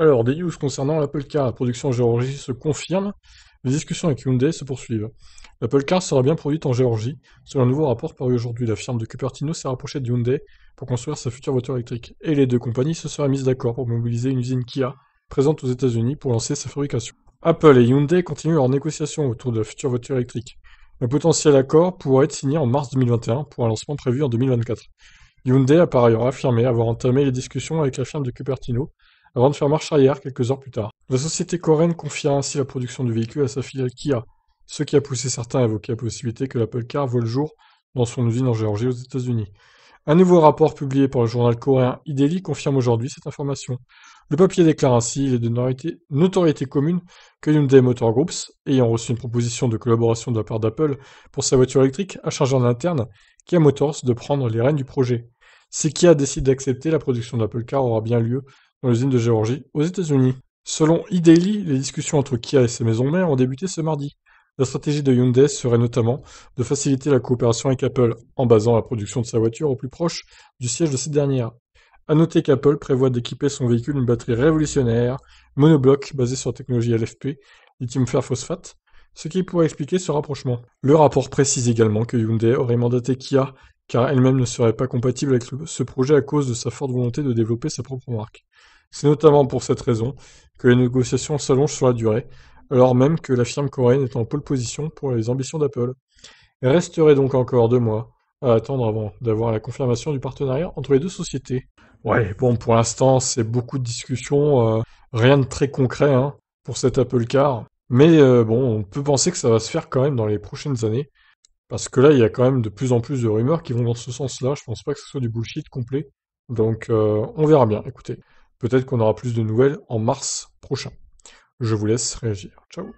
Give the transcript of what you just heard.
Alors, des news concernant l'Apple Car, la production en Géorgie se confirme, les discussions avec Hyundai se poursuivent. L'Apple Car sera bien produite en Géorgie, selon un nouveau rapport paru aujourd'hui. La firme de Cupertino s'est rapprochée de Hyundai pour construire sa future voiture électrique, et les deux compagnies se seraient mises d'accord pour mobiliser une usine Kia présente aux États-Unis pour lancer sa fabrication. Apple et Hyundai continuent leurs négociations autour de la future voiture électrique. Un potentiel accord pourrait être signé en mars 2021 pour un lancement prévu en 2024. Hyundai a par ailleurs affirmé avoir entamé les discussions avec la firme de Cupertino avant de faire marche arrière quelques heures plus tard. La société coréenne confia ainsi la production du véhicule à sa filiale Kia, ce qui a poussé certains à évoquer la possibilité que l'Apple Car voit le jour dans son usine en Géorgie aux États-Unis. Un nouveau rapport publié par le journal coréen Ideli confirme aujourd'hui cette information. Le papier déclare ainsi il est de notoriété, commune que Hyundai Motor Groups, ayant reçu une proposition de collaboration de la part d'Apple pour sa voiture électrique, a chargé en interne Kia Motors de prendre les rênes du projet. Si Kia décide d'accepter, la production d'Apple Car aura bien lieu dans l'usine de Géorgie, aux États-Unis. Selon eDaily, les discussions entre Kia et ses maisons mères ont débuté ce mardi. La stratégie de Hyundai serait notamment de faciliter la coopération avec Apple en basant la production de sa voiture au plus proche du siège de cette dernière. À noter qu'Apple prévoit d'équiper son véhicule d'une batterie révolutionnaire, monobloc basée sur la technologie LFP, lithium fer phosphate, ce qui pourrait expliquer ce rapprochement. Le rapport précise également que Hyundai aurait mandaté Kia car elle-même ne serait pas compatible avec ce projet à cause de sa forte volonté de développer sa propre marque. C'est notamment pour cette raison que les négociations s'allongent sur la durée, alors même que la firme coréenne est en pole position pour les ambitions d'Apple. resterait donc encore deux mois à attendre avant d'avoir la confirmation du partenariat entre les deux sociétés. Ouais, bon, pour l'instant, c'est beaucoup de discussions, euh, rien de très concret hein, pour cet Apple Car. Mais euh, bon, on peut penser que ça va se faire quand même dans les prochaines années, parce que là, il y a quand même de plus en plus de rumeurs qui vont dans ce sens-là. Je pense pas que ce soit du bullshit complet. Donc, euh, on verra bien. Écoutez, peut-être qu'on aura plus de nouvelles en mars prochain. Je vous laisse réagir. Ciao